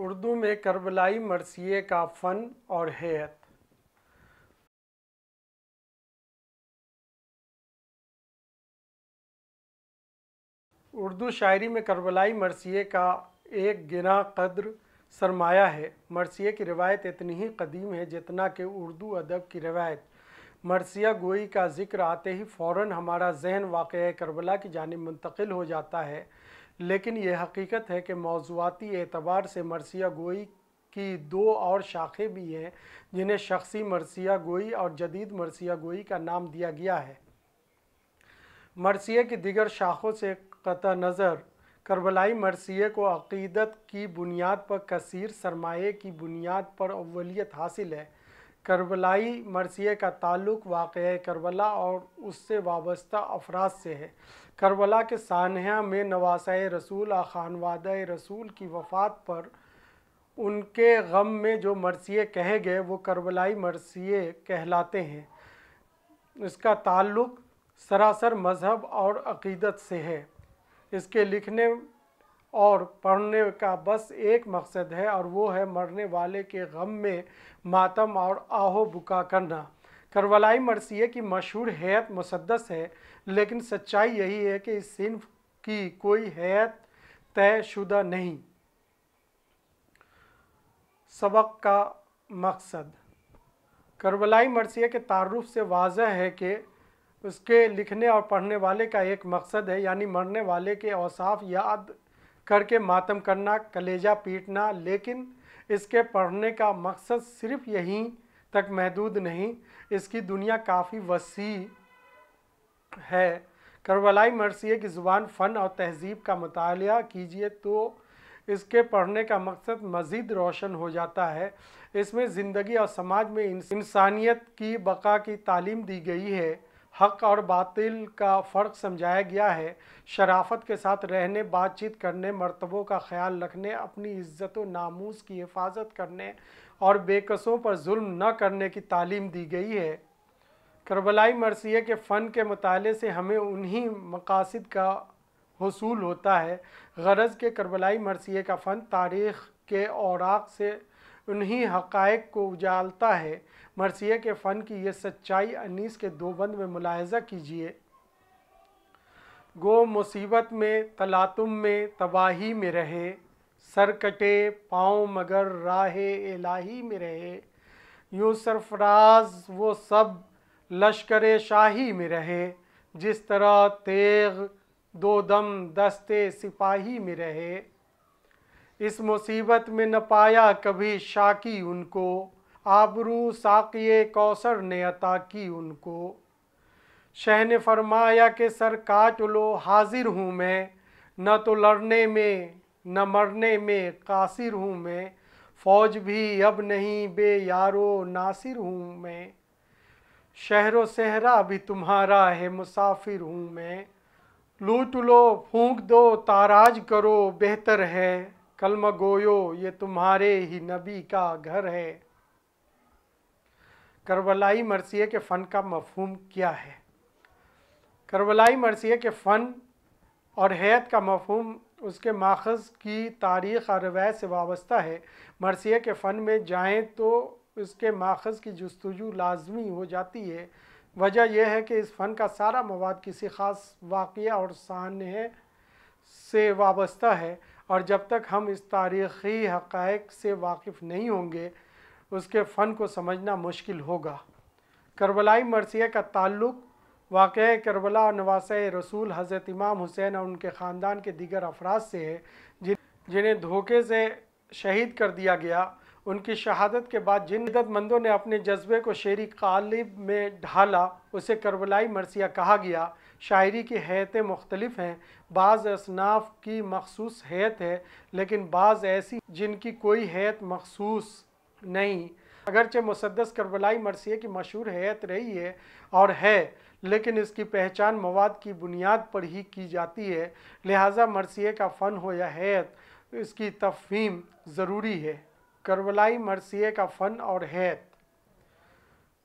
उर्दू में करबलाई मरसिए का फ़न और हैत उर्दू शायरी में करबलाई मरसिए का एक गिना कद्र सरमाया है मरसिए की रिवायत इतनी ही कदीम है जितना कि उर्दू अदब की रिवायत मरसिया गोई का जिक्र आते ही फ़ौर हमारा जहन वाक़ करबला की जानब मुंतकिल हो जाता है लेकिन यह हकीकत है कि मौजूदी एतबार से मरसिया गोई की दो और शाखें भी हैं जिन्हें शख्सी मरसिया गोई और जदीद मरसिया गोई का नाम दिया गया है मरसिया की दिगर शाखों से कत नज़र करबलाई मरसिए को अकीदत की बुनियाद पर कसर सरमाए की बुनियाद पर अवलियत हासिल है करबलाई मरसिया का ताल्लुक वाक़ करबला और उससे वाबस्ता अफराद से है करबला के सानहा में नवासा रसूल आ खानवाद रसूल की वफ़ात पर उनके गम में जो मरसिए कहे गए वो करबलाई मरसिए कहलाते हैं इसका ताल्लुक सरासर मज़हब और अकीदत से है इसके लिखने और पढ़ने का बस एक मकसद है और वो है मरने वाले के गम में मातम और आहो बुका करना करवलाई मरसिए की मशहूर हैत मुसदस है लेकिन सच्चाई यही है कि इस सिंफ़ की कोई हैत तयशुदा नहीं सबक का मकसद करबलाई मरसिया के तारुफ से वाज है कि उसके लिखने और पढ़ने वाले का एक मकसद है यानी मरने वाले के औसाफ याद करके मातम करना कलेजा पीटना लेकिन इसके पढ़ने का मकसद सिर्फ यहीं तक महदूद नहीं इसकी दुनिया काफ़ी वसी है करवलाई मरसिए की ज़ुबान फ़न और तहजीब का मताल कीजिए तो इसके पढ़ने का मकसद मज़ीद रोशन हो जाता है इसमें ज़िंदगी और समाज में इंसानियत की बका की तालीम दी गई है हक और बातिल का फ़र्क समझाया गया है शराफत के साथ रहने बातचीत करने मरतबों का ख्याल रखने अपनी इज्जत व नामूस की हिफाजत करने और बेकसों पर जुल्म न करने की तालीम दी गई है करबलाई मरसिए के फ़न के मताले से हमें उन्हीं मकासद का हसूल होता है गरज़ के करबलाई मरसिए का फ़न तारीख़ के औराक से उन्हीं हक़ को उजालता है मरसिया के फ़न की यह सच्चाई अनीस के दो बंद में मुलाहजा कीजिए गो मुसीबत में तलातुम में तबाही में रहे सर कटे पाँव मगर राह एलाही में रहे यूँ सरफराज वो सब लश्कर शाही में रहे जिस तरह तेग दो दम दस्ते सिपाही में रहे इस मुसीबत में न पाया कभी शाकी उनको आबरू साकिय कौसर ने अता की उनको शह ने फरमाया कि सर काट लो हाजिर हूँ मैं न तो लड़ने में न मरने में कासिर हूँ मैं फौज भी अब नहीं बे यारो नासिर हूँ मैं शहर सहरा भी तुम्हारा है मुसाफिर हूँ मैं लूट लो फूंक दो ताराज करो बेहतर है कलम गोयो ये तुम्हारे ही नबी का घर है करबलाई मरसिए के फ़न का मफहम क्या है करबलाई मरसिए के फ़न और हैत का मफहम उसके माखज़ की तारीख़ और रवायत से वाबस्ता है मरसिए के फ़न में जाएँ तो उसके माखज़ की जस्तजू लाजमी हो जाती है वजह यह है कि इस फ़न का सारा मवाद किसी ख़ास वाक़ और सानह से वाबस्ता है और जब तक हम इस तारीख़ी हक़ से वाकिफ़ नहीं होंगे उसके फ़न को समझना मुश्किल होगा करबलाई मरसिया का ताल्लुक वाक़ करबला नवास रसूल हज़रत इमाम हुसैन और उनके ख़ानदान के दीगर अफराज से है जिन जिन्हें धोखे से शहीद कर दिया गया उनकी शहादत के बाद जिन मदतमंदों ने अपने जज्बे को शेरी कालिब में ढाला उसे करबलाई मरसिया कहा गया शायरी की हैतें मुख्तलिफ हैं बाज़ असनाफ की मखसूस हैत है लेकिन बाज़ ऐसी जिनकी कोई हैत मखसूस नहीं अगरचे मुसदस करबलाई मरसिए की मशहूर हैत रही है और है लेकिन इसकी पहचान मवाद की बुनियाद पर ही की जाती है लिहाजा मरसिए का फ़न हो या हैत इसकी तफहीम ज़रूरी है करबलाई मरसिए का फ़न और हैत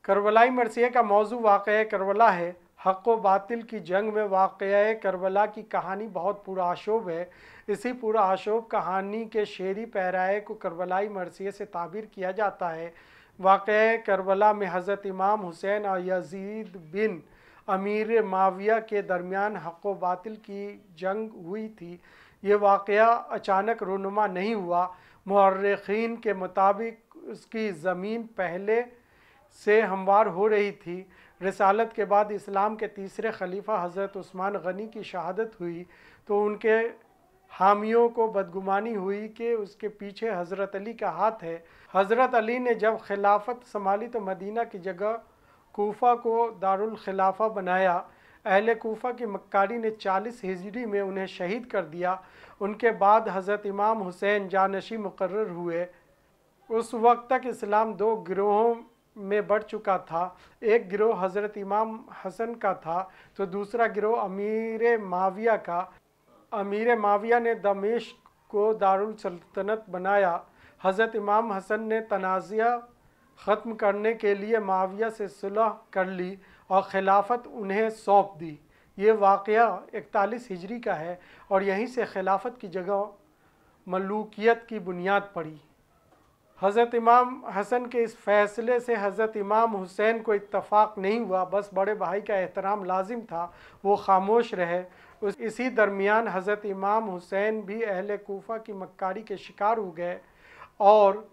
करबलाई मरसिए का मौजू वाक़ करबला है हक व बातिल की जंग में वाक़ करबला की कहानी बहुत पुराशोब है इसी पुराशोब कहानी के शेरी पैराए को करबलाई मरसिए से ताबीर किया जाता है वाक़ करबला में हज़रत इमाम हुसैन और यजीद बिन अमीर माविया के दरमियान हक व बातिल की जंग हुई थी ये वाक़ अचानक रूनुमा नहीं हुआ मर्रखीन के मुताबिक उसकी ज़मीन पहले से हमवार हो रही थी रसालत के बाद इस्लाम के तीसरे खलीफा हज़रत उस्मान गनी की शहादत हुई तो उनके हामियों को बदगुमानी हुई कि उसके पीछे हज़रत अली का हाथ है हज़रत अली ने जब खिलाफत संभाली तो मदीना की जगह कोफा को दारुल खिलाफा बनाया अहल कोफा की मक्कारी ने 40 हिजरी में उन्हें शहीद कर दिया उनके बाद हज़रत इमाम हुसैन जानशी मुकर हुए उस वक्त तक इस्लाम दो ग्रोहों में बढ़ चुका था एक गिरोह हज़रत इमाम हसन का था तो दूसरा गिरोह अमीर माविया का अमीर माविया ने दमेश को दारुल सल्तनत बनाया हज़रत इमाम हसन ने तनाज़िया ख़त्म करने के लिए माविया से सुलह कर ली और खिलाफत उन्हें सौंप दी ये वाक़ इकतालीस हिजरी का है और यहीं से खिलाफत की जगह मलूकियत की बुनियाद पड़ी हज़रत इमाम हसन के इस फ़ैसले से हज़रत इमाम हुसैन को इतफाक़ नहीं हुआ बस बड़े भाई का एहतराम लाजिम था वो खामोश रहे उस इसी दरमियान हज़रत इमाम हुसैन भी अहल कोफा की मक्कारी के शिकार हो गए और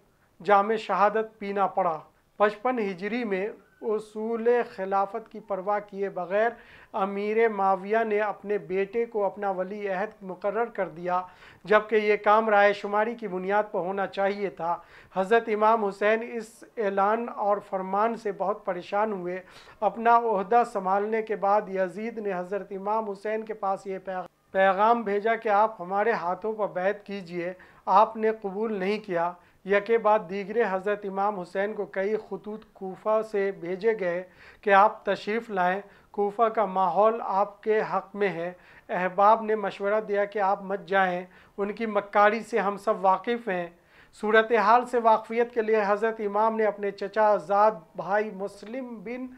जाम शहादत पीना पड़ा पचपन हिजरी में उसूल खिलाफत की परवाह किए बगैर अमीर माविया ने अपने बेटे को अपना वली अहद मुकर कर दिया जबकि ये काम राय शुमारी की बुनियाद पर होना चाहिए था हज़रत इमाम हुसैन इस ऐलान और फरमान से बहुत परेशान हुए अपना अहदा संभालने के बाद यजीद ने हज़रत इमाम हुसैन के पास ये पैगाम भेजा कि आप हमारे हाथों पर बैत कीजिए आपने कबूल नहीं किया यके बाद दीगरे हज़रत इमाम हुसैन को कई खतूत कोफा से भेजे गए कि आप तशरीफ़ लाएँ कोफा का माहौल आपके हक़ में है अहबाब ने मशवरा दिया कि आप मत जाएँ उनकी मक्ारी से हम सब वाकिफ़ हैं सूरत हाल से वाकफ़ियत के लिए हज़रत इमाम ने अपने चचा आज़ाद भाई मुस्लिम बिन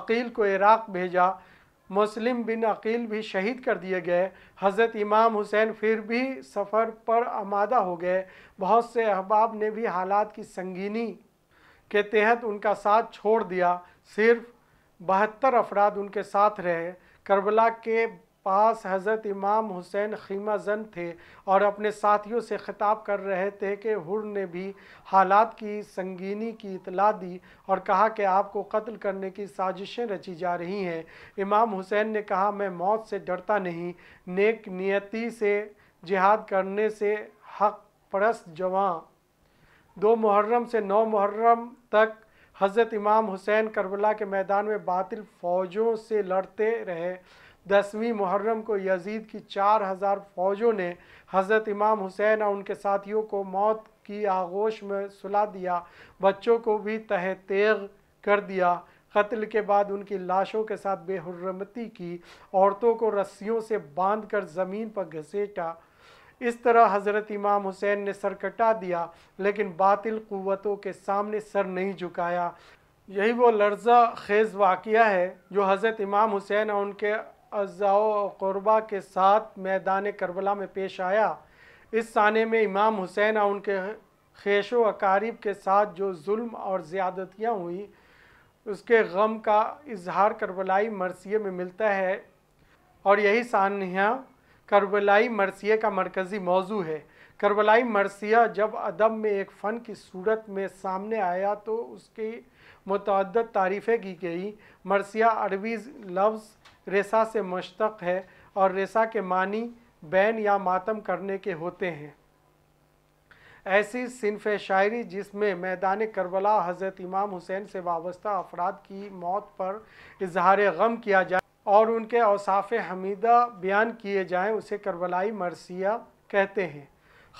अकील को इराक़ भेजा मुस्लिम बिन अकील भी शहीद कर दिए गए हज़रत इमाम हुसैन फिर भी सफ़र पर आमादा हो गए बहुत से अहबाब ने भी हालात की संगीनी के तहत उनका साथ छोड़ दिया सिर्फ बहत्तर अफराद उनके साथ रहे करबला के पास हज़रत इमाम हुसैन खीमा जन थे और अपने साथियों से ख़िताब कर रहे थे कि हुर ने भी हालात की संगीनी की इतला दी और कहा कि आपको कत्ल करने की साजिशें रची जा रही हैं इमाम हुसैन ने कहा मैं मौत से डरता नहीं नेक नियति से जिहाद करने से हक परस्त जवान दो मुहर्रम से नौ मुहर्रम तक हज़रत इमाम हुसैन करबला के मैदान में बातिल फ़ौजों से लड़ते रहे दसवीं मुहर्रम को यजीद की चार हज़ार फ़ौजों ने हज़रत इमाम हुसैन और उनके साथियों को मौत की आगोश में सुला दिया बच्चों को भी तह तेग कर दिया कत्ल के बाद उनकी लाशों के साथ बेहरमती की औरतों को रस्सियों से बांध कर ज़मीन पर घसीटा इस तरह हज़रत इमाम हुसैन ने सर कटा दिया लेकिन बातिल क़वतों के सामने सर नहीं झुकाया यही वो लर्जा खेज वाक़ है जो हज़रत इमाम हुसैन और उनके अज़ाओ क़ुरबा के साथ मैदान करबला में पेश आया इस साने में इमाम हुसैन और उनके खेशो अकारीब के साथ जो जुल्म और ज़्यादतियाँ हुई उसके गम का इजहार करबलाई मरसिए में मिलता है और यही सानिया करबलाई मरसिए का मरकज़ी मौजू है करबलाई मरसिया जब अदब में एक फ़न की सूरत में सामने आया तो उसकी मतदद तारीफ़ें की गई मरसिया अरबी लफ्ज़ रेसा से मुश्तक है और रेसा के मानी बैन या मातम करने के होते हैं ऐसी सिनफ शायरी जिसमें मैदान करबला हज़रत इमाम हुसैन से वाबस्ता अफराद की मौत पर इजहार गम किया जाए और उनके अवसाफ हमीदा बयान किए जाएं उसे करबलाई मरसिया कहते हैं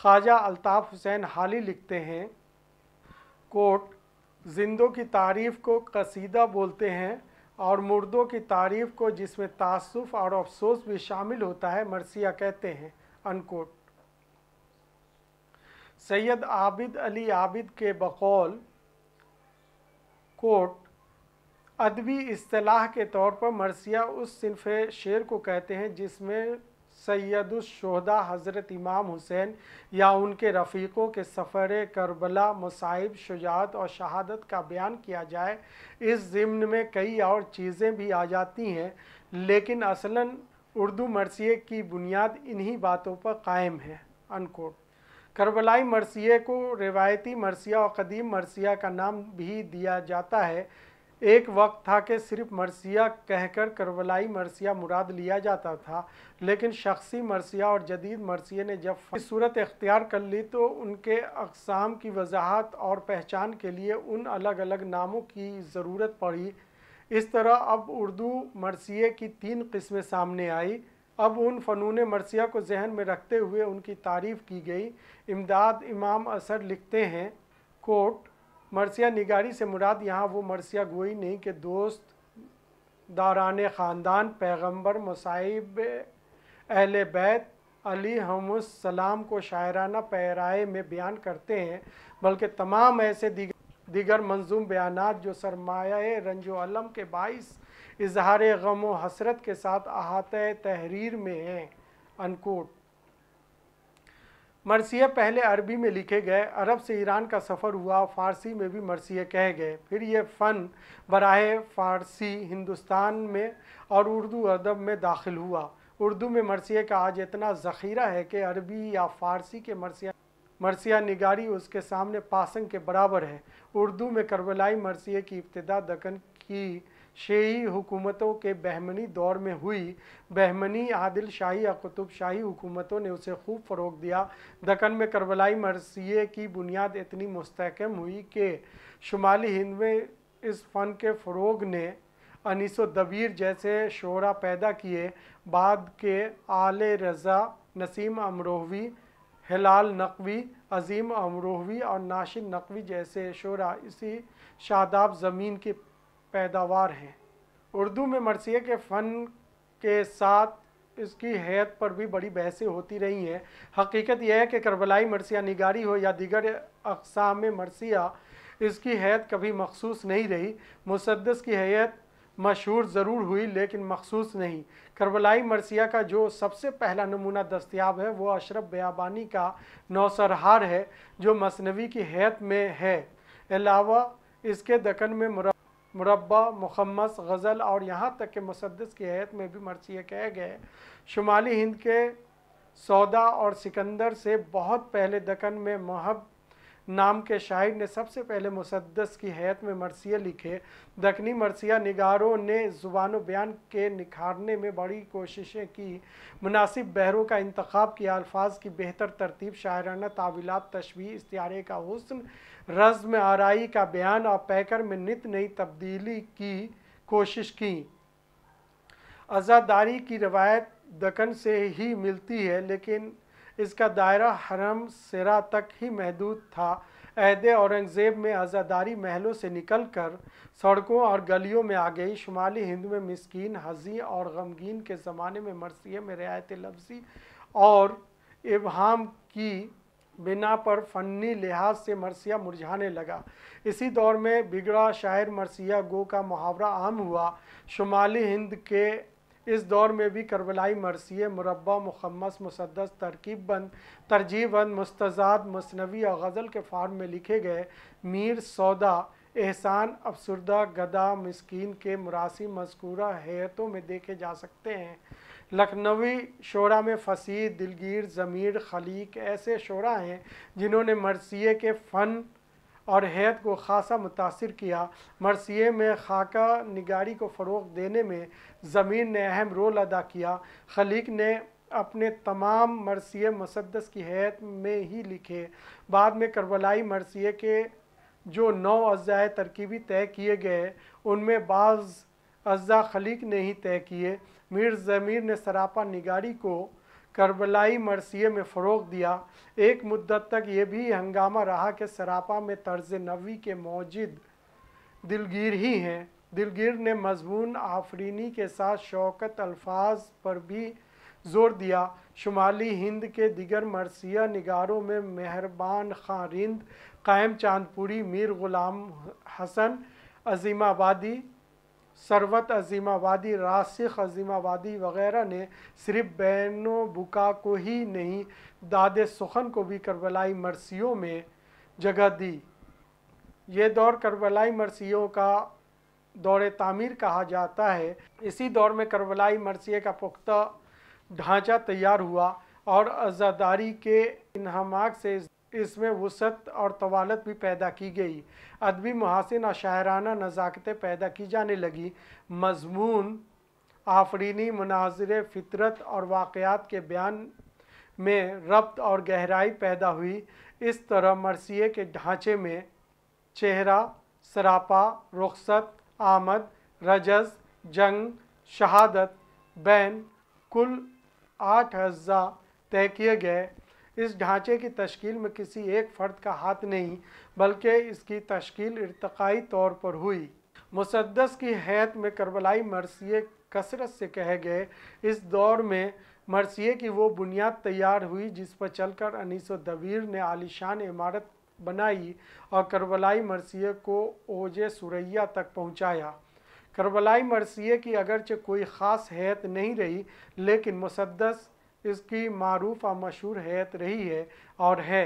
ख्वाजा अल्ताफ़ हुसैन हाली लिखते हैं कोट जिंदों की तारीफ़ को कसीदा बोलते हैं और मुर्दों की तारीफ को जिसमें तासुफ और अफसोस भी शामिल होता है मरसिया कहते हैं अनकोट सैयद आबिद अली आबिद के बकौल कोट अदबी असलाह के तौर पर मरसिया उस सिनफ शेर को कहते हैं जिसमें सैदुलशहदा हज़रत इमाम हुसैन या उनके रफ़ीक़ों के सफ़र करबला मसाइब शुजात और शहादत का बयान किया जाए इस ज़िम्न में कई और चीज़ें भी आ जाती हैं लेकिन असला उर्दू मरसिए की बुनियाद इन्हीं बातों पर कायम है अनकोट करबलाई मरसिए को रिवायती मरसिया और कदीम मरसिया का नाम भी दिया जाता है एक वक्त था कि सिर्फ मरसिया कहकर करबलाई मरसिया मुराद लिया जाता था लेकिन शख्सी मरसिया और जदीद मरसिया ने जब सूरत इख्तियार कर ली तो उनके अकसाम की वजाहत और पहचान के लिए उन अलग अलग नामों की ज़रूरत पड़ी इस तरह अब उर्दू मरसिए की तीन किस्में सामने आई अब उन फ़नून मरसिया को जहन में रखते हुए उनकी तारीफ़ की गई इमदाद इमाम असर लिखते हैं कोट मरसिया निगारी से मुराद यहाँ वो मरसिया गोई नहीं के दोस्त दारान ख़ानदान पैगम्बर मुसाहिब अहल बैत अली सलाम को शायराना पैराए में बयान करते हैं बल्कि तमाम ऐसे दिगर मंजूम बयान जो सरमाए रंजोलम के बाईस इजहार गम व हसरत के साथ अहात तहरीर में हैं अनकोट मरसिया पहले अरबी में लिखे गए अरब से ईरान का सफ़र हुआ फ़ारसी में भी मरसिया कहे गए फिर ये फ़न बरह फ़ारसी हिंदुस्तान में और उर्दू अदब में दाखिल हुआ उर्दू में मरसिया का आज इतना ज़ख़ीरा है कि अरबी या फ़ारसी के मरसिया मरसिया निगारी उसके सामने पासंग के बराबर है उर्दू में करबलाई मरसिया की इब्तदा दकन की शेही हुकूमतों के बहमनी दौर में हुई बहमनी आदिल शाही या कुतुब शाही हुकूमतों ने उसे खूब फ़रोग दिया दक्कन में करबलाई मरसिए की बुनियाद इतनी मुस्तकम हुई कि शुमाली हिंद में इस फ़न के फ़रोग ने अनीस दबीर जैसे शोरा पैदा किए बाद के आल रज़ा नसीम अमरोहवी हिलाल नकवी अजीम अमरोहवी और नाशिन नकवी जैसे शोरा इसी शादाब ज़मीन के पैदावार हैं उर्दू में मरसिया के फ़न के साथ इसकी हैत पर भी बड़ी बहसें होती रही हैं हकीकत यह है कि करबलाई मरसिया निगारी हो या दिगर अकसाम मरसिया इसकी हैत कभी मखसूस नहीं रही मुसदस की हैत मशहूर ज़रूर हुई लेकिन मखसूस नहीं करबलाई मरसिया का जो सबसे पहला नमूना दस्तियाब है वो अशरफ बयाबानी का नौसरहार है जो मसनवी की हैत में है अलावा इसके दकन में मुरा मुरबा मुखमस गज़ल और यहाँ तक के मुसदस की हैत में भी मरसिए कह गए शुमाली हिंद के सौदा और सिकंदर से बहुत पहले दकन में महब नाम के शायर ने सबसे पहले मुसदस की हैत में मरसिया लिखे दखनी मरसिया निगारों ने ज़ुबान बयान के निखारने में बड़ी कोशिशें की मुनासिब बहरों का इंतखब किया अल्फाज की बेहतर तरतीब शायराना तावीलत तशवी इस्तारे का हसन रज्म आरई का बयान और पैकर में नित नई तब्दीली की कोशिश की आज़ादारी की रवायत दकन से ही मिलती है लेकिन इसका दायरा हरम सिरा तक ही महदूद था अहद औरंगज़ेब में आज़ादारी महलों से निकलकर सड़कों और गलियों में आ गई शुमाली हिंद में मस्किन हजी और गमगीन के ज़माने में मरसिए में रियायत लफ्ज़ी और इबहम की बिना पर फन्नी लिहाज से मरसिया मुरझाने लगा इसी दौर में बिगड़ा शायर मरसिया गो का मुहावरा आम हुआ शुमाली हिंद के इस दौर में भी करबलाई मरसिए मुरबा मुखमस मुसदस तरकीब बंद बंद मुस्तजाद मसनवी और गज़ल के फार्म में लिखे गए मीर सौदा एहसान अफसरदा गदा मस्किन के मुरासी मजकूरा हैतों में देखे जा सकते हैं लखनवी शोरा में फसी दिलगीर ज़मीर खलीक ऐसे शोरा हैं जिन्होंने मरसिए के फ़न और हैत को खासा मुतासर किया मरसिए में खाका निगारी को फ़रोग देने में ज़मीर ने अहम रोल अदा किया खलीक ने अपने तमाम मरसिए मुसदस की हैत में ही लिखे बाद में करबलाई मरसिए के जो नौ अज्जा तरकीबी तय किए गए उनमें बाज़ अज्जा खलीक ने ही तय किए मीर ज़मीर ने सरापा निगारी को करबलाई मरसिए में फ़रोग दिया एक मुद्दत तक ये भी हंगामा रहा कि सरापा में तर्ज नवी के मौजद दिलगिर ही हैं दिलगिर ने मजमून आफरीनी के साथ शौकत अल्फाज पर भी जोर दिया शुमाली हिंद के दिगर मरसिया निगारों में मेहरबान खां रिंद कायम चांदपुरी मीर ग़ुलाम हसन अजीमाबादी सरवत अजीमाबादी रासिख अजीमाबादी वगैरह ने सिर्फ बैनो बुका को ही नहीं दाद सुखन को भी करबलाई मरसियों में जगह दी ये दौर करबलाई मरसियों का दौर तामीर कहा जाता है इसी दौर में करबलाई मरसिए का पुख्ता ढांचा तैयार हुआ और आज़ादारी के इनहम से इसमें वसत और तवालत भी पैदा की गई अदबी मुहासिन और शायराना नज़ाकतें पैदा की जाने लगी मजमून आफरीनी मनाजिर फितरत और वाक़ात के बयान में रब्त और गहराई पैदा हुई इस तरह मरसिए के ढांचे में चेहरा सरापा रुखसत आमद रजस जंग शहादत बैन कुल आठ अज्जा तय किए गए इस ढांचे की तश्कील में किसी एक फ़र्द का हाथ नहीं बल्कि इसकी तश्कील इरतकाई तौर पर हुई मुसदस की हैत में करबलाई मरसिए कसरत से कहे गए इस दौर में मरसिए की वो बुनियाद तैयार हुई जिस पर चलकर अनीस दबीर ने आलिशान इमारत बनाई और करबलाई मरसिए को ओजे सुरैया तक पहुंचाया करबलाई मरसिए की अगरचे कोई ख़ास हैत नहीं रही लेकिन मुसदस इसकी मरूफ और मशहूर हैत रही है और है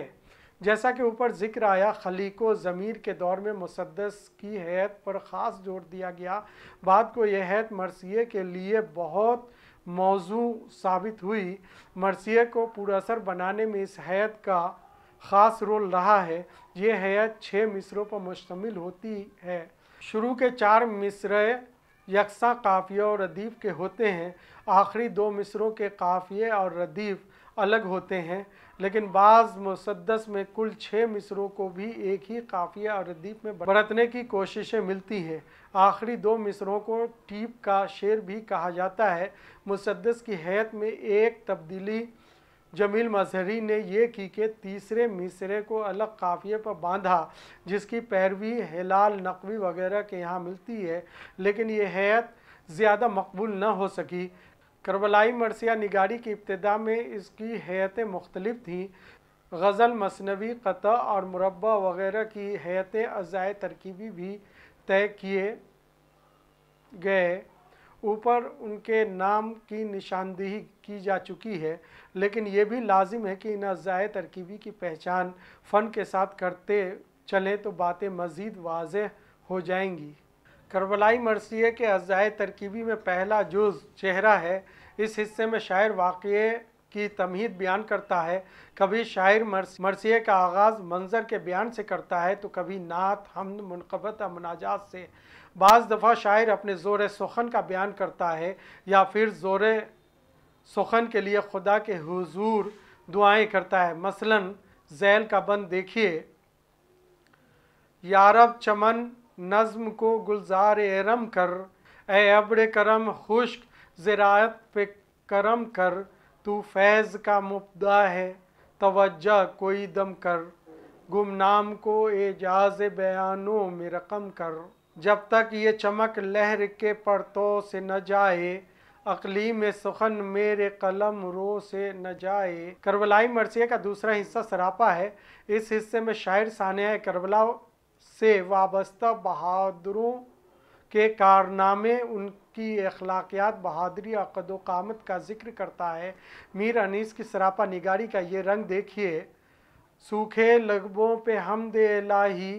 जैसा कि ऊपर जिक्र आया खलीको ज़मीर के दौर में मुसदस की हैत पर ख़ास जोर दिया गया बाद को यह हैत मरसिए के लिए बहुत मौजू साबित हुई मरसिए को पुरअसर बनाने में इस हैत का ख़ास रोल रहा है ये हैत छः मिसरों पर मुश्तमिल होती है शुरू के चार मिसरय यकसा काफ़िया और रदीफ़ के होते हैं आखिरी दो मिसरों के काफ़िए और रदीफ़ अलग होते हैं लेकिन बाज़ मुसदस में कुल छः मिसरों को भी एक ही काफ़िया और रदीफ़ में बरतने की कोशिशें मिलती है आखिरी दो मिसरों को टीप का शेर भी कहा जाता है मुसदस की हैत में एक तब्दीली जमील मजहरी ने यह की कि तीसरे मिसरे को अलग काफ़िए पर बांधा जिसकी पैरवी हिलाल नकवी वगैरह के यहाँ मिलती है लेकिन ये हैत ज़्यादा मकबूल न हो सकी करबलाई मरसिया निगारी की इब्तदा में इसकी हैतें मुख्तलिफ थीं गज़ल मसनवी क़त और मुरबा वगैरह की हैतें अज़ाय तरकीबी भी तय किए गए ऊपर उनके नाम की निशानदेही की जा चुकी है लेकिन ये भी लाजिम है कि इन अजाय तरकीबी की पहचान फ़न के साथ करते चलें तो बातें मज़ीद वाज हो जाएंगी करबलाई मरसिए के अजाय तरकीबी में पहला जुज़ चेहरा है इस हिस्से में शायर वाक़ की तमहीद बयान करता है कभी शायर मर्स मरसिए का आगाज़ मंज़र के बयान से करता है तो कभी नात हमद मनकबत मनाजात से बज़ दफ़ा शायर अपने ज़ोर सुखन का बयान करता है या फिर ज़ोर सुखन के लिए खुदा के हुजूर दुआएं करता है मसलन जैल का बंद देखिए यारब चमन नज़म को गुलजार एरम कर ए अब्र करम खुश्क ज़रात पे करम कर तू फैज़ का मुबदा है तवज्जा कोई दम कर गुमनाम को एजाज बयानों में रकम कर जब तक ये चमक लहर के परतों से न जाए अकली में सुखन मेरे कलम रो से न जाए करबलाई मरसिया का दूसरा हिस्सा सरापा है इस हिस्से में शायर सानिया करबला से वाबस्ता बहादुरों के कारनामे उन की अखलाकियात बहादरी और कदोकामत का जिक्र करता है मीर अनीस की सरापा निगारी का ये रंग देखिए सूखे लगबों पे दे लाही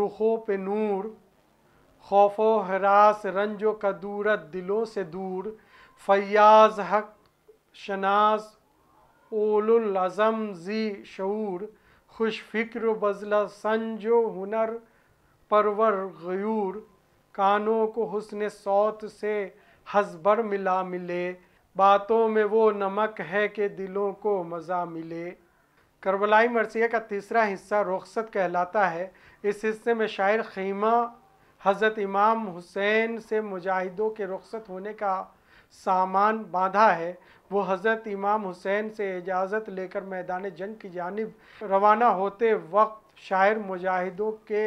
रुखों पे नूर खौफो हरास रंजो कदूरत दिलों से दूर फयाज हक शनाज ओलम जी शूर खुश फिक्र बजला संजो हुनर परवर गयूर कानों को हुसन सौत से हसबर मिला मिले बातों में वो नमक है कि दिलों को मज़ा मिले करबलाई मरसिया का तीसरा हिस्सा रुखसत कहलाता है इस हिस्से में शायर खीमा हज़रत इमाम हुसैन से मुजाहिदों के रुखसत होने का सामान बांधा है वो हज़रत इमाम हुसैन से इजाज़त लेकर मैदान जंग की जानब रवाना होते वक्त शायर मुजाहिदों के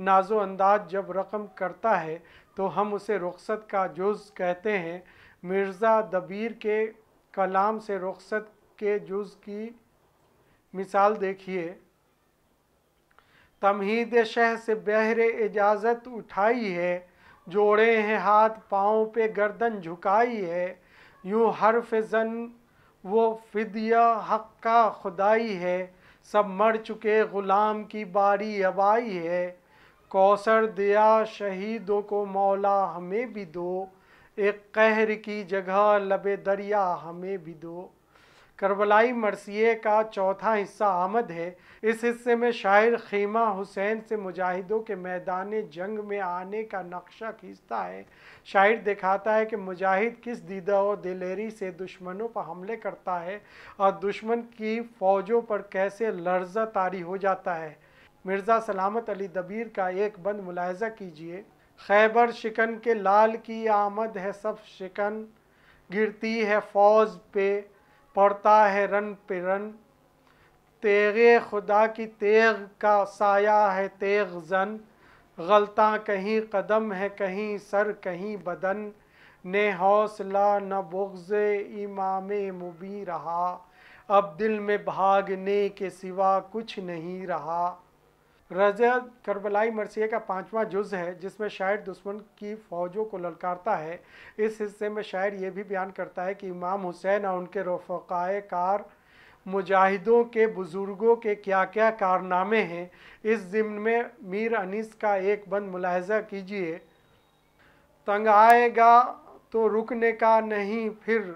नाजो अंदाज जब रकम करता है तो हम उसे रुखसत का जुज़ कहते हैं मिर्ज़ा दबीर के कलाम से रुखसत के जुज़ की मिसाल देखिए तमहीद शह से बहर इजाज़त उठाई है जोड़े हैं हाथ पाँव पे गर्दन झुकाई है यूँ हरफ जन वो फिदिया हक का खुदाई है सब मर चुके ग़ुलाम की बारी अबाई है कौसर दिया शहीदों को मौला हमें भी दो एक कहर की जगह लबे दरिया हमें भी दो करबलाई मरसिए का चौथा हिस्सा आमद है इस हिस्से में शायर खीमा हुसैन से मुजाहिदों के मैदान जंग में आने का नक्शा खींचता है शायर दिखाता है कि मुजाहिद किस दीदा और दिलेरी से दुश्मनों पर हमले करता है और दुश्मन की फ़ौजों पर कैसे लर्जा तारी हो जाता है मिर्ज़ा सलामत अली दबीर का एक बंद मुलायजा कीजिए खैबर शिकन के लाल की आमद है सब शिकन गिरती है फौज पे पड़ता है रन पे रन तेगे खुदा की तेग का साया है तेग जन गलता कहीं कदम है कहीं सर कहीं बदन ने हौसला न बुग्ज़ इमाम मुबी रहा अब दिल में भागने के सिवा कुछ नहीं रहा रजत करबलाई मरसिया का पांचवा जुज है जिसमें शायर दुश्मन की फौजों को ललकारता है इस हिस्से में शायर ये भी बयान करता है कि इमाम हुसैन और उनके रफ़ाए कार मुजाहिदों के बुज़ुर्गों के क्या क्या कारनामे हैं इस ज़िम्न में मीर अनीस का एक बंद मुलाहजा कीजिए तंग आएगा तो रुकने का नहीं फिर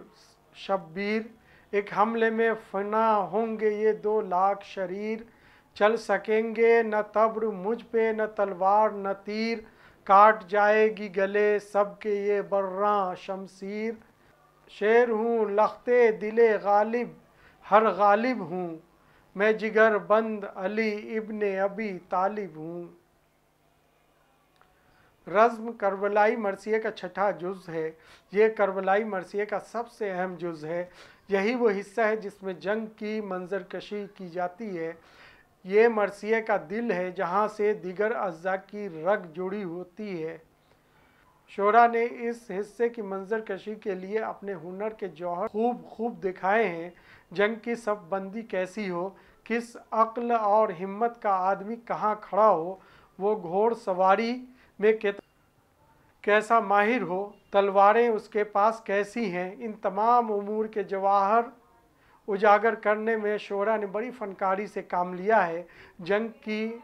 शब्बीर एक हमले में फना होंगे ये दो लाख शरीर चल सकेंगे न तब्र मुझ पे न तलवार न तीर काट जाएगी गले सबके ये बर्रा शमशीर शेर हूँ लखते दिले गालिब हर गालिब हूँ मैं जिगर बंद अली इबन अबी तालिब हूँ रज्म करबलाई मरसिए का छठा जुज़ है ये करबलाई मरसिए का सबसे अहम जुज़ है यही वो हिस्सा है जिसमें जंग की मंजरकशी की जाती है ये मरसिया का दिल है जहाँ से दिगर अज्जा की रग जुड़ी होती है शोरा ने इस हिस्से की मंजर कशी के लिए अपने हुनर के जौहर खूब खूब दिखाए हैं जंग की सब बंदी कैसी हो किस अक्ल और हिम्मत का आदमी कहाँ खड़ा हो वो घोड़ सवारी में कैसा माहिर हो तलवारें उसके पास कैसी हैं इन तमाम उमूर के जवाहर उजागर करने में शोरा ने बड़ी फनकारी से काम लिया है जंग की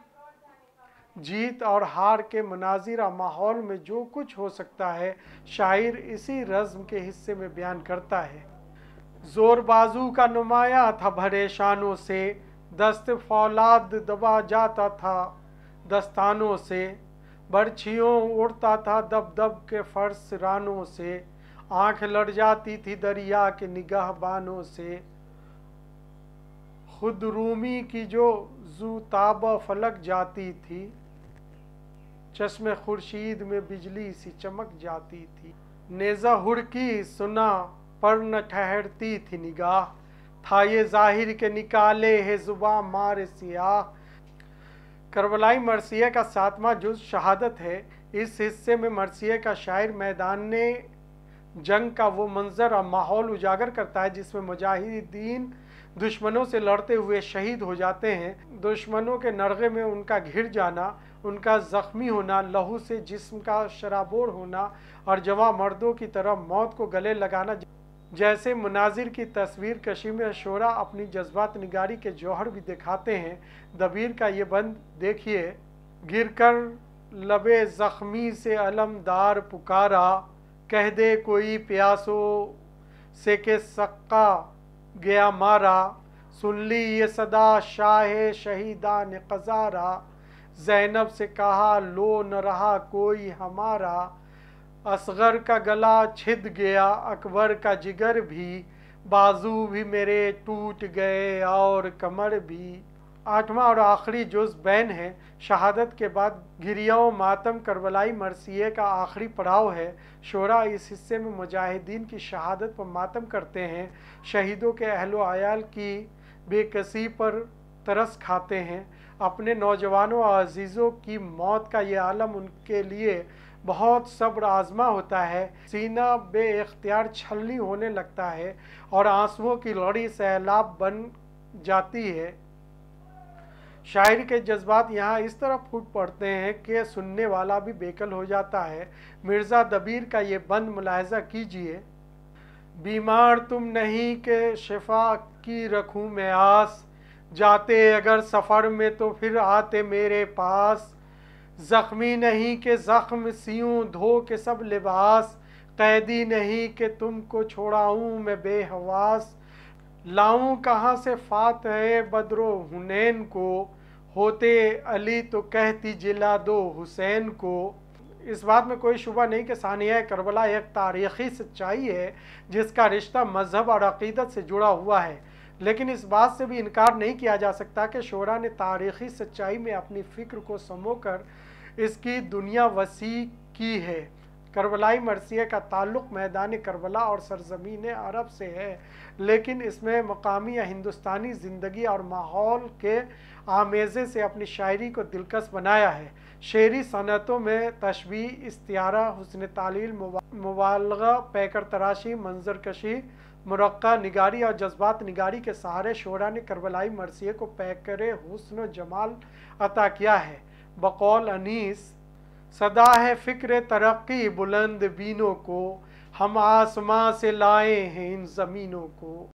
जीत और हार के मनाजिर माहौल में जो कुछ हो सकता है शायर इसी रज्म के हिस्से में बयान करता है जोर बाजू का नुमाया था भरे शानों से दस्त फौलाद दबा जाता था दस्तानों से बर्छियों उड़ता था दब दब के फर्श रानों से आंख लड़ जाती थी दरिया के निगाह बानों से खुद रूमी की जो जूताब फलक जाती थी चश्मे खुर्शीद में बिजली सी चमक जाती थी नेजा हुड़की सुना पर न ठहरती थी निगाह था ये जाहिर के निकाले है जुबा मार सियाह करबलाई मरसिया का सातवा जुज शहादत है इस हिस्से में मरसिया का शायर मैदान ने जंग का वो मंजर और माहौल उजागर करता है जिसमें मुजाहिदीन दुश्मनों से लड़ते हुए शहीद हो जाते हैं दुश्मनों के नरगे में उनका घिर जाना उनका ज़ख्मी होना लहू से जिस्म का शराबोर होना और जवा मर्दों की तरह मौत को गले लगाना जैसे मुनाजिर की तस्वीर कशी में शोरा अपनी जज्बात निगारी के जौहर भी दिखाते हैं दबीर का ये बंद देखिए गिर कर लबे ज़ख्मी से अलमदार पुकारा कह दे कोई प्यासो से के सक्का गया मारा सुन ली ये सदा शाह शहीदा ने कजारा जैनब से कहा लो न रहा कोई हमारा असगर का गला छिद गया अकबर का जिगर भी बाजू भी मेरे टूट गए और कमर भी आठवां और आखिरी जुज बैन है शहादत के बाद गिरियाओं मातम करबलाई मरसिए का आखिरी पड़ाव है शोरा इस हिस्से में मुजाहिदीन की शहादत पर मातम करते हैं शहीदों के अहलो आयाल की बेकसी पर तरस खाते हैं अपने नौजवानों और अजीज़ों की मौत का ये आलम उनके लिए बहुत सब्र आजमा होता है सीना बे अख्तियार छलनी होने लगता है और आंसुओं की लड़ी सैलाब बन जाती है शायर के जज्बात यहाँ इस तरह फूट पड़ते हैं कि सुनने वाला भी बेकल हो जाता है मिर्ज़ा दबीर का ये बंद मुलाहजा कीजिए बीमार तुम नहीं के शफा की रखूँ मैं आस जाते अगर सफ़र में तो फिर आते मेरे पास ज़ख्मी नहीं के ज़ख्म सीऊँ धो के सब लिबास कैदी नहीं तुम तुमको छोड़ाऊँ मैं बेहवास लाऊँ कहाँ से फात है बदरो हुनैन को होते अली तो कहती जिला दो हुसैन को इस बात में कोई शुबा नहीं कि सानिया करबला एक तारीखी सच्चाई है जिसका रिश्ता मजहब और अकीदत से जुड़ा हुआ है लेकिन इस बात से भी इनकार नहीं किया जा सकता कि शोरा ने तारीखी सच्चाई में अपनी फ़िक्र को समो कर इसकी दुनिया वसी की है करबलाई मरसिया का ताल्लुक मैदान करबला और सरजमीन अरब से है लेकिन इसमें मकामी या हिंदुस्तानी ज़िंदगी और माहौल के आमेज़े से अपनी शायरी को दिलकश बनाया है शेरी सनतों में तशबी इस्तारा हसन तालील मुबालगा पैकर तराशी मंजरकशी मुरक्का निगारी और जज्बात निगारी के सहारे शोरा ने करबलाई मरसिए को पैकर हसन जमाल अता किया है बकौल अनीस सदा है फ़िक्र तरक्की बुलंद बीनों को हम आसमां से लाए हैं इन ज़मीनों को